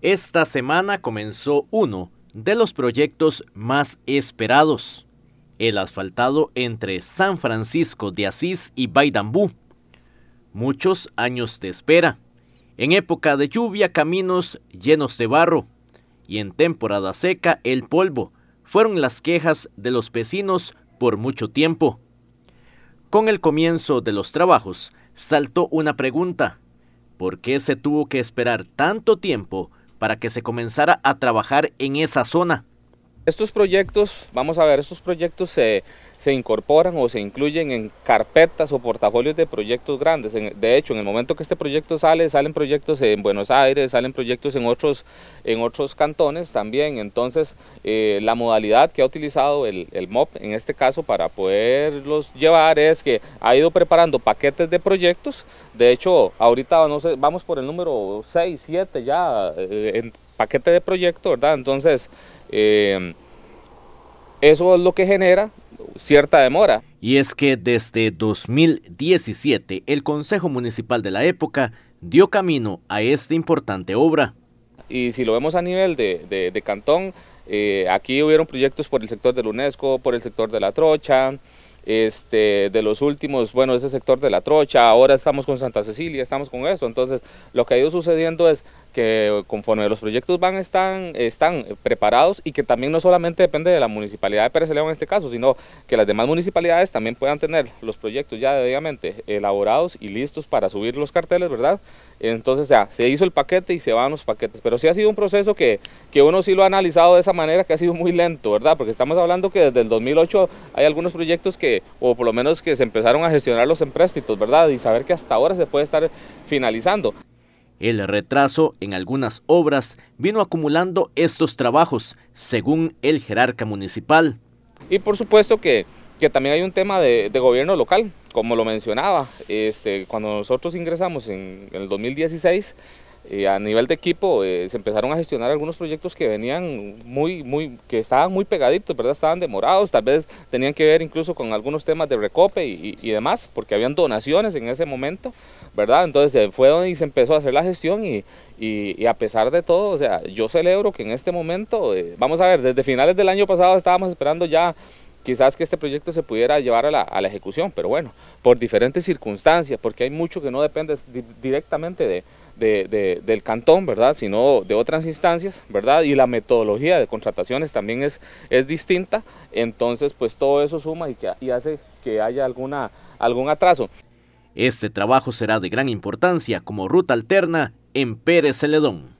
Esta semana comenzó uno de los proyectos más esperados, el asfaltado entre San Francisco de Asís y Baidambú. Muchos años de espera, en época de lluvia caminos llenos de barro y en temporada seca el polvo fueron las quejas de los vecinos por mucho tiempo. Con el comienzo de los trabajos saltó una pregunta. ¿Por qué se tuvo que esperar tanto tiempo para que se comenzara a trabajar en esa zona. Estos proyectos, vamos a ver, estos proyectos se, incorporan o se incluyen en carpetas o portafolios de proyectos grandes. de hecho, en el momento que este proyecto sale, salen proyectos en Buenos Aires, salen proyectos en otros, en otros cantones también. Entonces, eh, la modalidad que ha utilizado el, el MOP en este caso para poderlos llevar es que ha ido preparando paquetes de proyectos. De hecho, ahorita no vamos por el número 6, 7 ya, eh, paquete de proyectos. ¿verdad? Entonces, eh, eso es lo que genera cierta demora. Y es que desde 2017 el Consejo Municipal de la época dio camino a esta importante obra. Y si lo vemos a nivel de, cantón, eh, aquí hubieron proyectos por el sector la UNESCO, por el sector de la Trocha, este, de los últimos, bueno, ese sector de La Trocha, ahora estamos con Santa Cecilia, estamos con esto, entonces lo que ha ido sucediendo es que conforme los proyectos van, están, están preparados y que también no solamente depende de la municipalidad de Pérez León en este caso, sino que las demás municipalidades también puedan tener los proyectos ya debidamente elaborados y listos para subir los carteles, ¿verdad? Entonces, ya, se hizo el paquete y se van los paquetes, pero sí ha sido un proceso que, que uno sí lo ha analizado de esa manera, que ha sido muy lento, ¿verdad? Porque estamos hablando que desde el 2008 hay algunos proyectos que o por lo menos que se empezaron a gestionar los empréstitos, ¿verdad? Y saber que hasta ahora se puede estar finalizando. El retraso en algunas obras vino acumulando estos trabajos, según el jerarca municipal. Y por supuesto que, que también hay un tema de, gobierno local, como lo mencionaba, este, cuando nosotros ingresamos en el 2016, y eh, a nivel de equipo eh, se empezaron a gestionar algunos proyectos que venían muy, muy, que estaban muy pegaditos, ¿verdad? Estaban demorados, tal vez tenían que ver incluso con algunos temas de recope y, y, demás, porque habían donaciones en ese momento, ¿verdad? Entonces fue donde se empezó a hacer la gestión y, a pesar de todo, o sea, yo celebro que en este momento, eh, vamos a ver, desde finales del año pasado estábamos esperando ya quizás que este proyecto se pudiera llevar a la, ejecución, pero bueno, por diferentes circunstancias, porque hay mucho que no depende directamente de, del cantón, ¿verdad? Sino de otras instancias, ¿verdad? Y la metodología de contrataciones también es, es distinta, entonces pues todo eso suma y, hace que haya alguna, algún atraso. Este trabajo será de gran importancia como ruta alterna en Pérez Celedón.